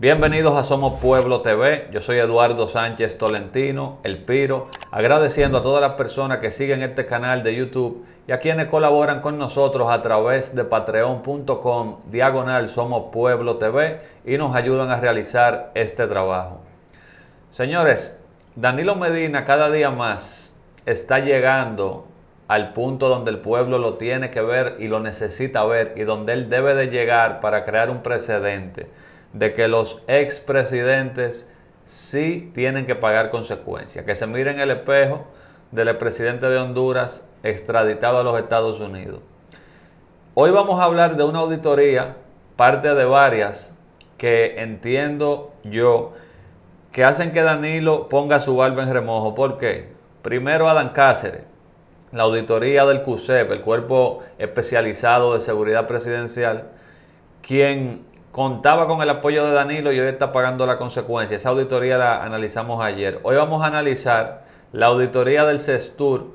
Bienvenidos a Somos Pueblo TV, yo soy Eduardo Sánchez Tolentino, El Piro, agradeciendo a todas las personas que siguen este canal de YouTube y a quienes colaboran con nosotros a través de patreon.com diagonal Somos Pueblo TV y nos ayudan a realizar este trabajo. Señores, Danilo Medina cada día más está llegando al punto donde el pueblo lo tiene que ver y lo necesita ver y donde él debe de llegar para crear un precedente de que los expresidentes sí tienen que pagar consecuencias. Que se miren el espejo del presidente de Honduras extraditado a los Estados Unidos. Hoy vamos a hablar de una auditoría, parte de varias, que entiendo yo que hacen que Danilo ponga su barba en remojo. ¿Por qué? Primero, Adán Cáceres, la auditoría del CUSEP, el Cuerpo Especializado de Seguridad Presidencial, quien contaba con el apoyo de Danilo y hoy está pagando la consecuencia. Esa auditoría la analizamos ayer. Hoy vamos a analizar la auditoría del CESTUR.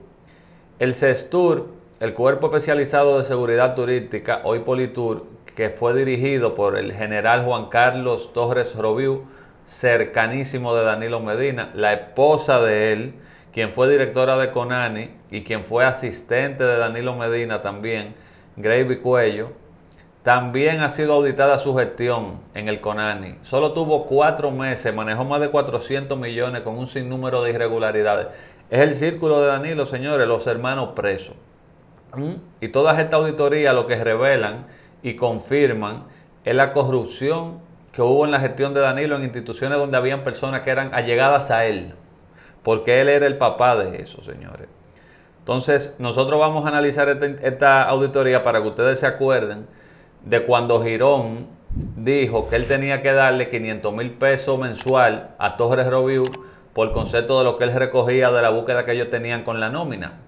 El CESTUR, el Cuerpo Especializado de Seguridad Turística, hoy Politur, que fue dirigido por el general Juan Carlos Torres Robiu, cercanísimo de Danilo Medina, la esposa de él, quien fue directora de Conani y quien fue asistente de Danilo Medina también, Gravy Cuello, también ha sido auditada su gestión en el CONANI. Solo tuvo cuatro meses, manejó más de 400 millones con un sinnúmero de irregularidades. Es el círculo de Danilo, señores, los hermanos presos. Y todas estas auditorías lo que revelan y confirman es la corrupción que hubo en la gestión de Danilo en instituciones donde habían personas que eran allegadas a él, porque él era el papá de eso, señores. Entonces, nosotros vamos a analizar esta auditoría para que ustedes se acuerden de cuando Girón dijo que él tenía que darle 500 mil pesos mensual a Torres Robiu por concepto de lo que él recogía de la búsqueda que ellos tenían con la nómina,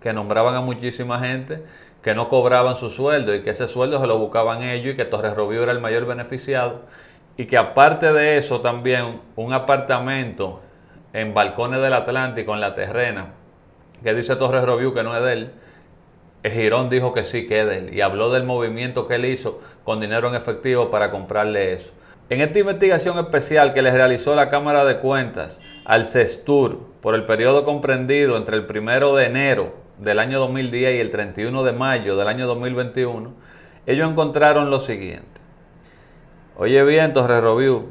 que nombraban a muchísima gente que no cobraban su sueldo y que ese sueldo se lo buscaban ellos y que Torres Robiu era el mayor beneficiado y que aparte de eso también un apartamento en Balcones del Atlántico, en la Terrena, que dice Torres Robiu que no es de él, Girón dijo que sí, que él, y habló del movimiento que él hizo con dinero en efectivo para comprarle eso. En esta investigación especial que les realizó la Cámara de Cuentas al CESTUR por el periodo comprendido entre el 1 de enero del año 2010 y el 31 de mayo del año 2021, ellos encontraron lo siguiente. Oye bien, Torre Review.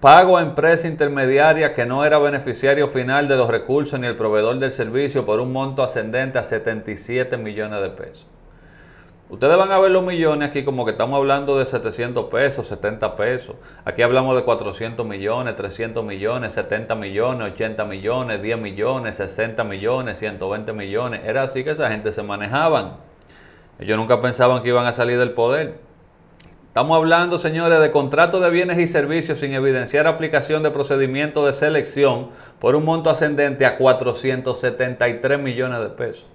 Pago a empresa intermediaria que no era beneficiario final de los recursos ni el proveedor del servicio por un monto ascendente a 77 millones de pesos. Ustedes van a ver los millones aquí como que estamos hablando de 700 pesos, 70 pesos. Aquí hablamos de 400 millones, 300 millones, 70 millones, 80 millones, 10 millones, 60 millones, 120 millones. Era así que esa gente se manejaban. Ellos nunca pensaban que iban a salir del poder. Estamos hablando, señores, de contrato de bienes y servicios sin evidenciar aplicación de procedimiento de selección por un monto ascendente a 473 millones de pesos.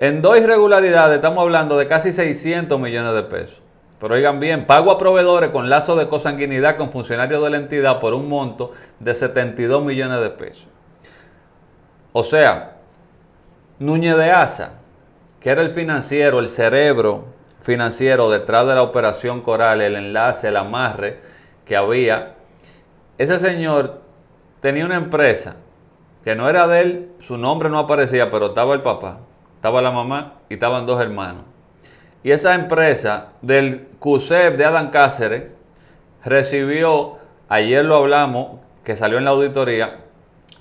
En dos irregularidades estamos hablando de casi 600 millones de pesos. Pero oigan bien, pago a proveedores con lazo de cosanguinidad con funcionarios de la entidad por un monto de 72 millones de pesos. O sea, Núñez de Asa, que era el financiero, el cerebro financiero detrás de la operación Coral, el enlace, el amarre que había, ese señor tenía una empresa que no era de él, su nombre no aparecía, pero estaba el papá, estaba la mamá y estaban dos hermanos. Y esa empresa del CUSEP de Adán Cáceres recibió, ayer lo hablamos, que salió en la auditoría,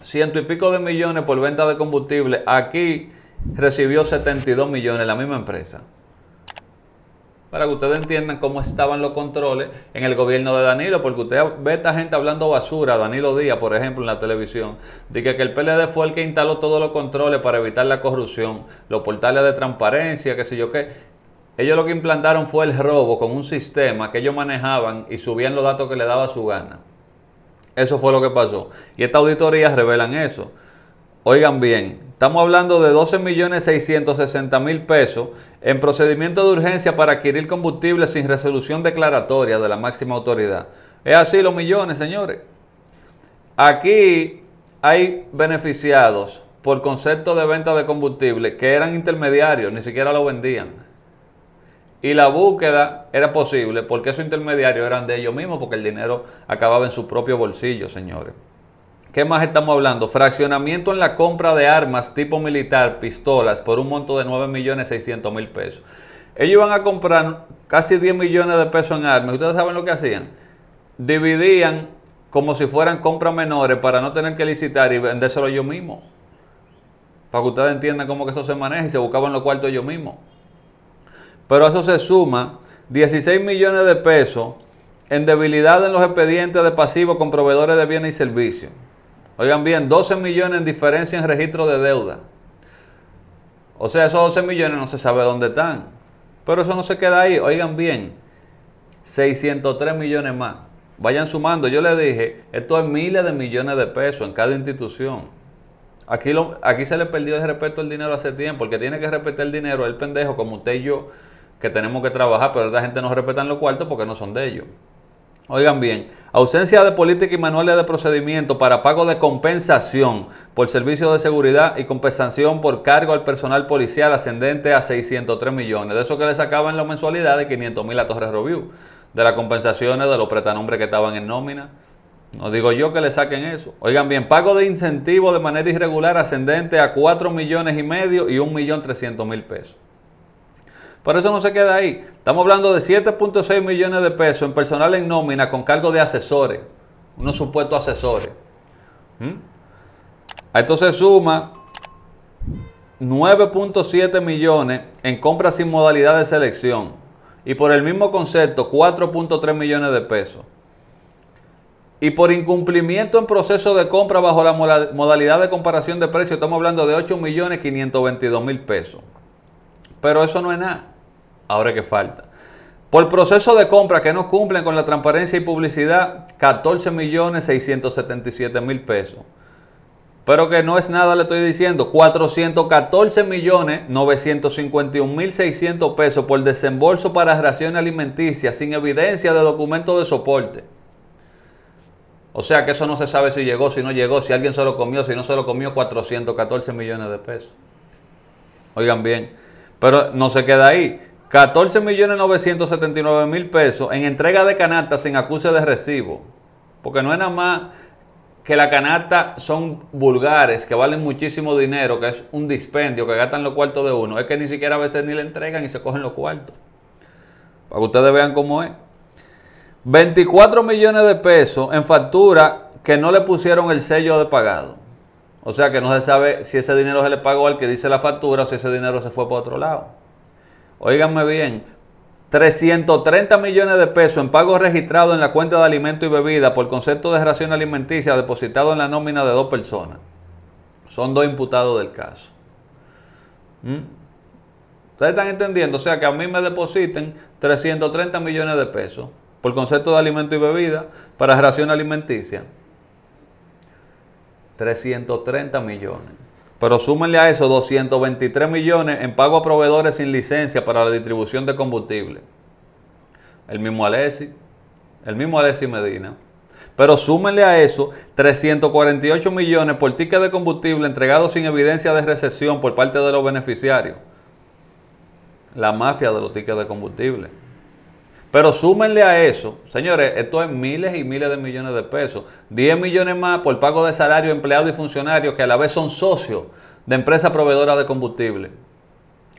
ciento y pico de millones por venta de combustible. Aquí recibió 72 millones la misma empresa para que ustedes entiendan cómo estaban los controles en el gobierno de Danilo, porque usted ve esta gente hablando basura, Danilo Díaz, por ejemplo, en la televisión, de que, el PLD fue el que instaló todos los controles para evitar la corrupción, los portales de transparencia, qué sé yo qué. Ellos lo que implantaron fue el robo con un sistema que ellos manejaban y subían los datos que le daba su gana. Eso fue lo que pasó. Y estas auditorías revelan eso. Oigan bien, Estamos hablando de 12.660.000 pesos en procedimiento de urgencia para adquirir combustible sin resolución declaratoria de la máxima autoridad. Es así los millones, señores. Aquí hay beneficiados por concepto de venta de combustible que eran intermediarios, ni siquiera lo vendían. Y la búsqueda era posible porque esos intermediarios eran de ellos mismos, porque el dinero acababa en su propio bolsillo, señores. ¿Qué más estamos hablando? Fraccionamiento en la compra de armas tipo militar, pistolas, por un monto de 9.600.000 pesos. Ellos iban a comprar casi 10 millones de pesos en armas. ¿Ustedes saben lo que hacían? Dividían como si fueran compras menores para no tener que licitar y vendérselo yo mismo. Para que ustedes entiendan cómo que eso se maneja y se buscaban los cuartos yo mismo. Pero eso se suma 16 millones de pesos en debilidad en los expedientes de pasivos con proveedores de bienes y servicios. Oigan bien, 12 millones en diferencia en registro de deuda. O sea, esos 12 millones no se sabe dónde están. Pero eso no se queda ahí. Oigan bien, 603 millones más. Vayan sumando. Yo les dije, esto es miles de millones de pesos en cada institución. Aquí, lo, aquí se le perdió el respeto al dinero hace tiempo. Porque tiene que respetar el dinero el pendejo como usted y yo, que tenemos que trabajar, pero la gente no respetan los cuartos porque no son de ellos. Oigan bien, ausencia de política y manuales de procedimiento para pago de compensación por servicio de seguridad y compensación por cargo al personal policial ascendente a 603 millones. De eso que le sacaban la mensualidad de 500 mil a Torres Review, de las compensaciones de los pretanombres que estaban en nómina. No digo yo que le saquen eso. Oigan bien, pago de incentivo de manera irregular ascendente a 4 millones y medio y 1 millón 300 mil pesos. Pero eso no se queda ahí. Estamos hablando de 7.6 millones de pesos en personal en nómina con cargo de asesores, unos supuestos asesores. ¿Mm? A esto se suma 9.7 millones en compras sin modalidad de selección y por el mismo concepto 4.3 millones de pesos. Y por incumplimiento en proceso de compra bajo la modalidad de comparación de precios, estamos hablando de 8.522.000 pesos. Pero eso no es nada ahora que falta. Por proceso de compra que no cumplen con la transparencia y publicidad, 14 millones 677 mil pesos. Pero que no es nada, le estoy diciendo, 414 millones 951 mil 600 pesos por desembolso para raciones alimenticias sin evidencia de documento de soporte. O sea que eso no se sabe si llegó, si no llegó, si alguien se lo comió, si no se lo comió, 414 millones de pesos. Oigan bien, pero no se queda ahí. 14.979.000 millones pesos en entrega de canasta sin acuse de recibo. Porque no es nada más que la canasta son vulgares, que valen muchísimo dinero, que es un dispendio, que gastan los cuartos de uno. Es que ni siquiera a veces ni le entregan y se cogen los cuartos. Para que ustedes vean cómo es. 24 millones de pesos en factura que no le pusieron el sello de pagado. O sea que no se sabe si ese dinero se le pagó al que dice la factura o si ese dinero se fue para otro lado óiganme bien, 330 millones de pesos en pagos registrados en la cuenta de alimento y bebida por concepto de ración alimenticia depositado en la nómina de dos personas. Son dos imputados del caso. ¿Mm? ¿Ustedes están entendiendo? O sea, que a mí me depositen 330 millones de pesos por concepto de alimento y bebida para ración alimenticia. 330 millones. Pero súmenle a eso 223 millones en pago a proveedores sin licencia para la distribución de combustible. El mismo Alessi, el mismo Alessi Medina. Pero súmenle a eso 348 millones por ticket de combustible entregados sin evidencia de recepción por parte de los beneficiarios. La mafia de los tickets de combustible. Pero súmenle a eso, señores, esto es miles y miles de millones de pesos. 10 millones más por pago de salario, empleados y funcionarios que a la vez son socios de empresas proveedoras de combustible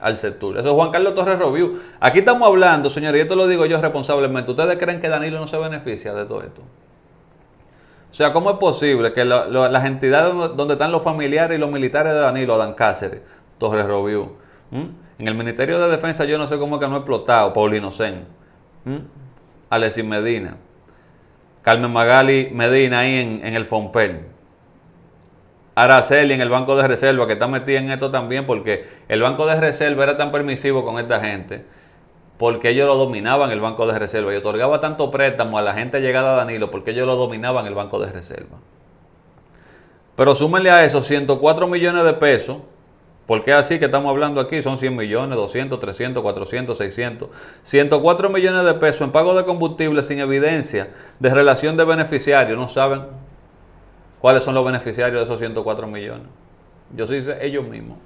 al sector. Eso es Juan Carlos Torres Robiu. Aquí estamos hablando, señores, y esto lo digo yo responsablemente. ¿Ustedes creen que Danilo no se beneficia de todo esto? O sea, ¿cómo es posible que las entidades donde están los familiares y los militares de Danilo, Dan Cáceres, Torres Robiu, en el Ministerio de Defensa yo no sé cómo es que no ha explotado Paulino Sen? ¿Mm? Alexis Medina. Carmen Magali Medina ahí en, el Fompel. Araceli en el Banco de Reserva, que está metida en esto también, porque el Banco de Reserva era tan permisivo con esta gente, porque ellos lo dominaban el Banco de Reserva y otorgaba tanto préstamo a la gente llegada a Danilo, porque ellos lo dominaban el Banco de Reserva. Pero súmenle a eso 104 millones de pesos porque así que estamos hablando aquí, son 100 millones, 200, 300, 400, 600. 104 millones de pesos en pago de combustible sin evidencia de relación de beneficiarios. No saben cuáles son los beneficiarios de esos 104 millones. Yo sí sé, ellos mismos.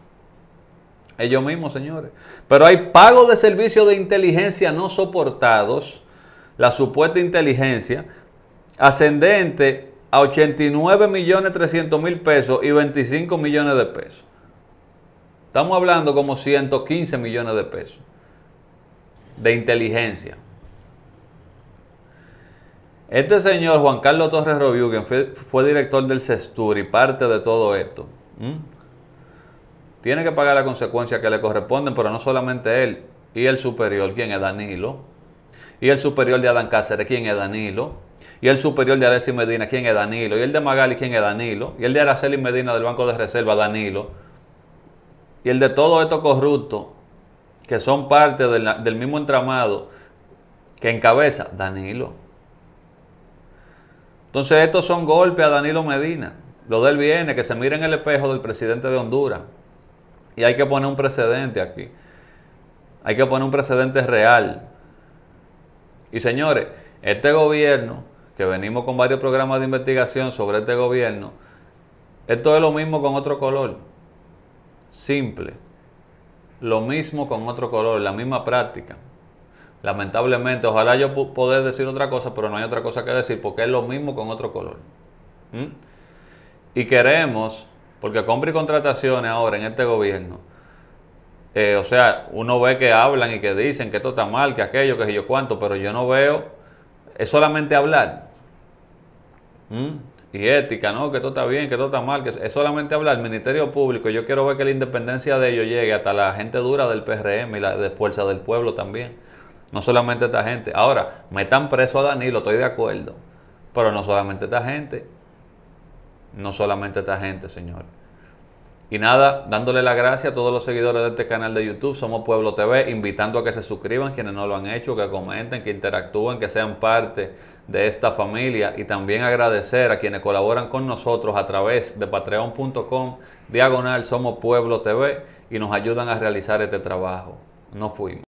Ellos mismos, señores. Pero hay pagos de servicios de inteligencia no soportados, la supuesta inteligencia, ascendente a 89 millones 300 mil pesos y 25 millones de pesos. Estamos hablando como 115 millones de pesos de inteligencia. Este señor Juan Carlos Torres Robiú, que fue, director del CESTUR y parte de todo esto, tiene que pagar la consecuencia que le corresponden, pero no solamente él, y el superior, ¿quién es Danilo? Y el superior de Adán Cáceres, ¿quién es Danilo? Y el superior de y Medina, ¿quién es Danilo? Y el de Magali, ¿quién es Danilo? Y el de Araceli Medina del Banco de Reserva, Danilo y el de todos estos corruptos que son parte del mismo entramado que encabeza Danilo. Entonces estos son golpes a Danilo Medina. Lo del viene, que se mire en el espejo del presidente de Honduras. Y hay que poner un precedente aquí. Hay que poner un precedente real. Y señores, este gobierno, que venimos con varios programas de investigación sobre este gobierno, esto es lo mismo con otro color simple. Lo mismo con otro color, la misma práctica. Lamentablemente, ojalá yo poder decir otra cosa, pero no hay otra cosa que decir porque es lo mismo con otro color. Y queremos, porque compra y contrataciones ahora en este gobierno, eh, o sea, uno ve que hablan y que dicen que esto está mal, que aquello, que yo cuánto, pero yo no veo, es solamente hablar y ética, ¿no? Que todo está bien, que todo está mal, que es solamente hablar el Ministerio Público. Yo quiero ver que la independencia de ellos llegue hasta la gente dura del PRM y la de Fuerza del Pueblo también. No solamente esta gente. Ahora, metan preso a Danilo, estoy de acuerdo. Pero no solamente esta gente. No solamente esta gente, señor. Y nada, dándole la gracia a todos los seguidores de este canal de YouTube, Somos Pueblo TV, invitando a que se suscriban quienes no lo han hecho, que comenten, que interactúen, que sean parte de esta familia y también agradecer a quienes colaboran con nosotros a través de patreon.com diagonal Somos Pueblo TV y nos ayudan a realizar este trabajo. No fuimos.